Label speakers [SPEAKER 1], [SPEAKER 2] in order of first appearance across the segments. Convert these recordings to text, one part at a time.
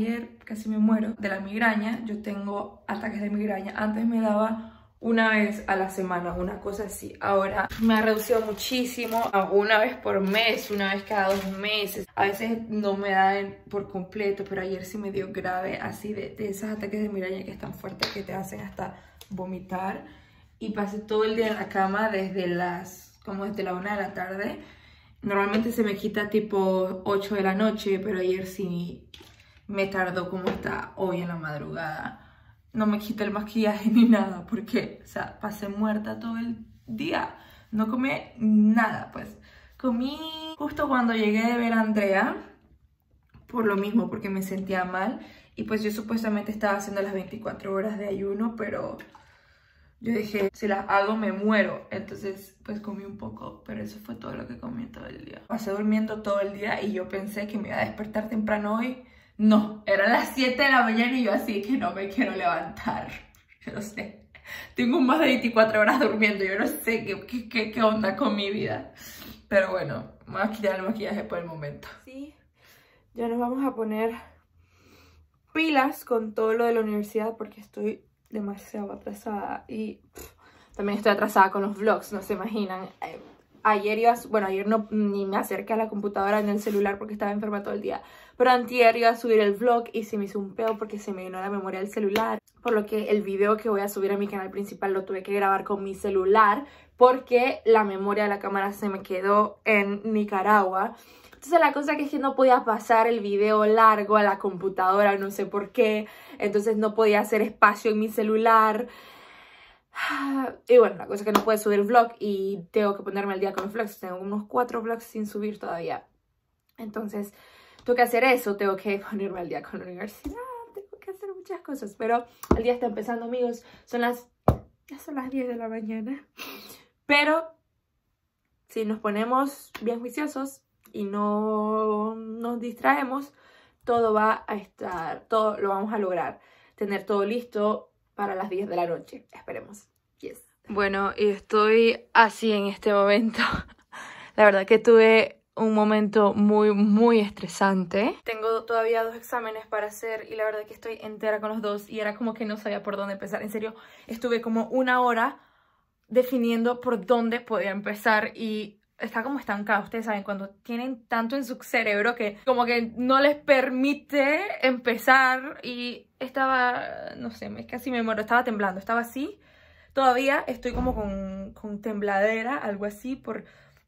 [SPEAKER 1] ayer casi me muero de la migraña. Yo tengo ataques de migraña. Antes me daba una vez a la semana, una cosa así. Ahora me ha reducido muchísimo una vez por mes, una vez cada dos meses. A veces no me da por completo, pero ayer sí me dio grave, así de, esos ataques de migraña que están fuertes que te hacen hasta vomitar. Y pasé todo el día en la cama desde las, como desde la una de la tarde. Normalmente se me quita tipo 8 de la noche, pero ayer sí me tardó como está hoy en la madrugada. No me quité el maquillaje ni nada porque, o sea, pasé muerta todo el día. No comí nada, pues. Comí justo cuando llegué de ver a Andrea, por lo mismo, porque me sentía mal. Y pues yo supuestamente estaba haciendo las 24 horas de ayuno, pero yo dije, si las hago me muero. Entonces, pues comí un poco, pero eso fue todo lo que comí todo el día. Pasé durmiendo todo el día y yo pensé que me iba a despertar temprano hoy no, eran las 7 de la mañana y yo así que no me quiero levantar. Yo no sé. Tengo más de 24 horas durmiendo. Yo no sé qué, qué, qué, onda con mi vida. Pero bueno, voy a quitar el maquillaje por el momento. Sí, ya nos vamos a poner pilas con todo lo de la universidad porque estoy demasiado atrasada y también estoy atrasada con los vlogs, no se imaginan. Eh, ayer iba, bueno, ayer no ni me acerqué a la computadora en el celular porque estaba enferma todo el día, pero antier iba a subir el vlog y se me hizo un peo porque se me llenó la memoria del celular, por lo que el video que voy a subir a mi canal principal lo tuve que grabar con mi celular porque la memoria de la cámara se me quedó en Nicaragua. Entonces la cosa que es que no podía pasar el video largo a la computadora, no sé por qué. Entonces no podía hacer espacio en mi celular. Y bueno, la cosa es que no puedo subir vlog y tengo que ponerme al día con vlogs. Tengo unos cuatro vlogs sin subir todavía. Entonces, tengo que hacer eso, tengo que ponerme al día con la universidad, tengo que hacer muchas cosas. Pero el día está empezando, amigos. Son las... Ya son las 10 de la mañana. Pero si nos ponemos bien juiciosos y no nos distraemos, todo va a estar, todo lo vamos a lograr. Tener todo listo, para las 10 de la noche. Esperemos. Yes. Bueno, y estoy así en este momento. La verdad que tuve un momento muy, muy estresante. Tengo todavía dos exámenes para hacer y la verdad que estoy entera con los dos y era como que no sabía por dónde empezar. En serio, estuve como una hora definiendo por dónde podía empezar y está como estancada, ustedes saben, cuando tienen tanto en su cerebro que como que no les permite empezar y estaba, no sé, casi me muero, estaba temblando, estaba así. Todavía estoy como con, tembladera, algo así, por,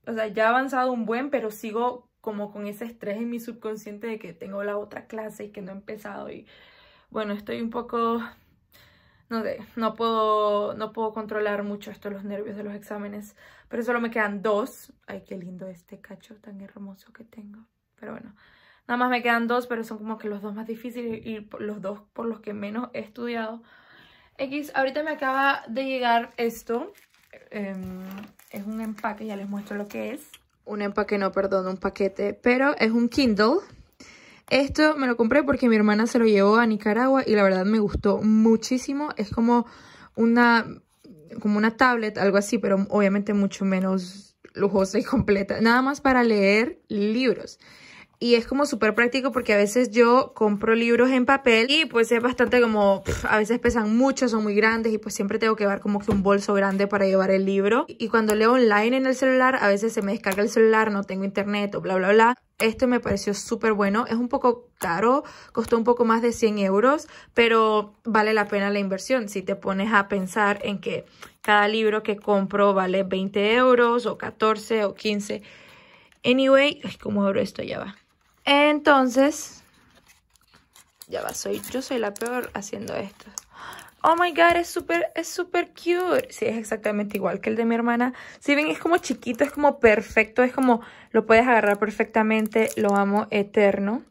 [SPEAKER 1] o sea, ya ha avanzado un buen, pero sigo como con ese estrés en mi subconsciente de que tengo la otra clase y que no he empezado y bueno, estoy un poco no sé, no puedo, no puedo controlar mucho esto, los nervios de los exámenes. Pero solo me quedan dos. Ay, qué lindo este cacho tan hermoso que tengo. Pero bueno, nada más me quedan dos, pero son como que los dos más difíciles y los dos por los que menos he estudiado. X, ahorita me acaba de llegar esto. Em, es un empaque, ya les muestro lo que es. Un empaque, no, perdón, un paquete. Pero es un Kindle. Esto me lo compré porque mi hermana se lo llevó a Nicaragua y la verdad me gustó muchísimo. Es como una, como una tablet, algo así, pero obviamente mucho menos lujosa y completa. Nada más para leer libros y es como súper práctico porque a veces yo compro libros en papel y pues es bastante como, a veces pesan mucho, son muy grandes y pues siempre tengo que llevar como que un bolso grande para llevar el libro. Y cuando leo online en el celular, a veces se me descarga el celular, no tengo internet o bla, bla, bla. Esto me pareció súper bueno, es un poco caro, costó un poco más de 100 euros, pero vale la pena la inversión si te pones a pensar en que cada libro que compro vale 20 euros o 14 o 15. Anyway, es ¿cómo abro esto? Ya va. Entonces, ya va, soy, yo soy la peor haciendo esto. Oh my god, es súper, es super cute. Sí, es exactamente igual que el de mi hermana. Si ven, es como chiquito, es como perfecto, es como lo puedes agarrar perfectamente. Lo amo eterno.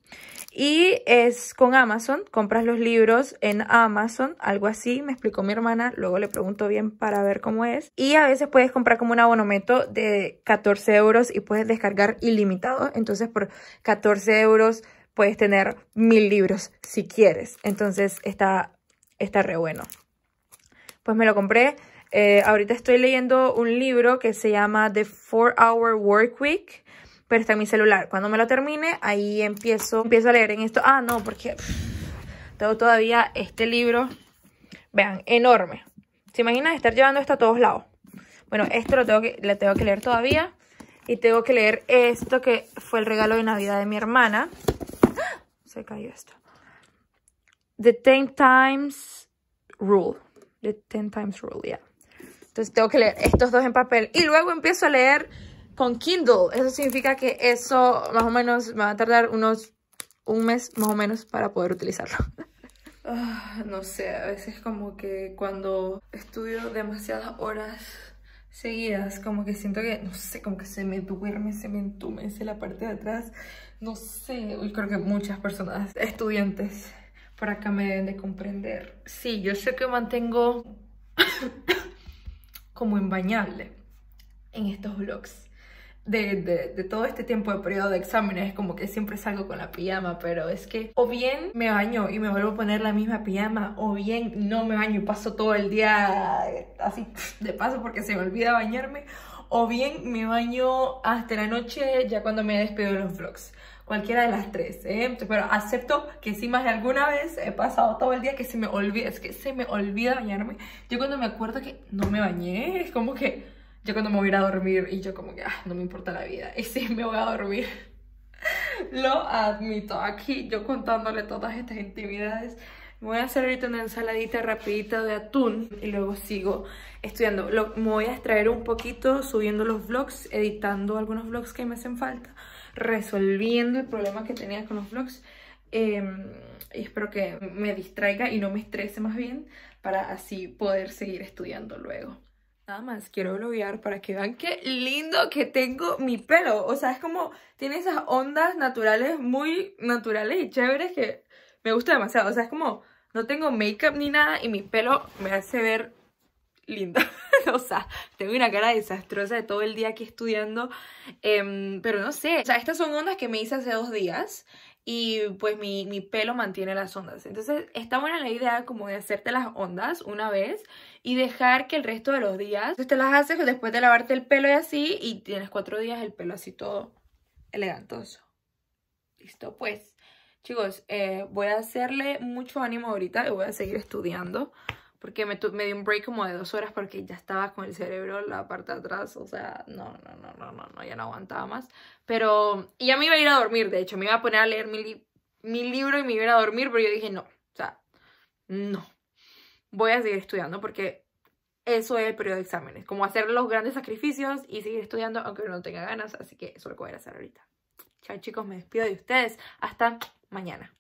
[SPEAKER 1] Y es con Amazon, compras los libros en Amazon, algo así, me explicó mi hermana, luego le pregunto bien para ver cómo es. Y a veces puedes comprar como un abonometo de 14 euros y puedes descargar ilimitado, entonces por 14 euros puedes tener mil libros si quieres. Entonces está, está re bueno. Pues me lo compré. Eh, ahorita estoy leyendo un libro que se llama The 4 Hour Work Week pero está en mi celular. Cuando me lo termine, ahí empiezo, empiezo a leer en esto. Ah, no, porque tengo todavía este libro, vean, enorme. ¿Se imaginan estar llevando esto a todos lados? Bueno, esto lo tengo que, tengo que leer todavía. Y tengo que leer esto que fue el regalo de Navidad de mi hermana. ¡Ah! Se cayó esto. The Ten Times Rule. The Ten Times Rule, yeah. Entonces tengo que leer estos dos en papel. Y luego empiezo a leer con Kindle. Eso significa que eso más o menos va a tardar unos un mes más o menos para poder utilizarlo. Ah, no sé, a veces como que cuando estudio demasiadas horas seguidas, como que siento que, no sé, como que se me duerme, se me entumece la parte de atrás. No sé, creo que muchas personas, estudiantes, por acá me deben de comprender. Sí, yo sé que mantengo como bañarle en estos vlogs de, todo este tiempo de periodo de exámenes es como que siempre salgo con la pijama, pero es que o bien me baño y me vuelvo a poner la misma pijama, o bien no me baño y paso todo el día así de paso porque se me olvida bañarme, o bien me baño hasta la noche ya cuando me despido de los vlogs. Cualquiera de las tres, ¿eh? pero acepto que si más de alguna vez he pasado todo el día que se me olvida, es que se me olvida bañarme. Yo cuando me acuerdo que no me bañé, es como que yo cuando me voy a ir a dormir y yo como que, ah, no me importa la vida. Y sí, me voy a dormir. Lo admito. Aquí yo contándole todas estas intimidades. voy a hacer ahorita una ensaladita rapidita de atún y luego sigo estudiando. Lo, me voy a extraer un poquito subiendo los vlogs, editando algunos vlogs que me hacen falta, resolviendo el problema que tenía con los vlogs. Em, y espero que me distraiga y no me estrese más bien para así poder seguir estudiando luego. Nada más quiero bloguear para que vean qué lindo que tengo mi pelo. O sea, es como tiene esas ondas naturales muy naturales y chéveres que me gusta demasiado. O sea, es como no tengo make ni nada y mi pelo me hace ver lindo, o sea, tengo una cara desastrosa de todo el día aquí estudiando. Em, pero no sé. O sea, estas son ondas que me hice hace dos días y pues mi, mi, pelo mantiene las ondas. Entonces está buena la idea como de hacerte las ondas una vez y dejar que el resto de los días, entonces te las haces después de lavarte el pelo y así y tienes cuatro días el pelo así todo elegantoso. Listo, pues chicos, eh, voy a hacerle mucho ánimo ahorita y voy a seguir estudiando. Porque me, me di un break como de dos horas porque ya estaba con el cerebro la parte de atrás. O sea, no, no, no, no, no, no, ya no aguantaba más. Pero, y ya me iba a ir a dormir, de hecho. Me iba a poner a leer mi, mi libro y me iba a ir a dormir, pero yo dije, no, o sea, no. Voy a seguir estudiando porque eso es el periodo de exámenes. Como hacer los grandes sacrificios y seguir estudiando aunque no tenga ganas. Así que eso lo voy a hacer ahorita. Chao chicos, me despido de ustedes. Hasta mañana.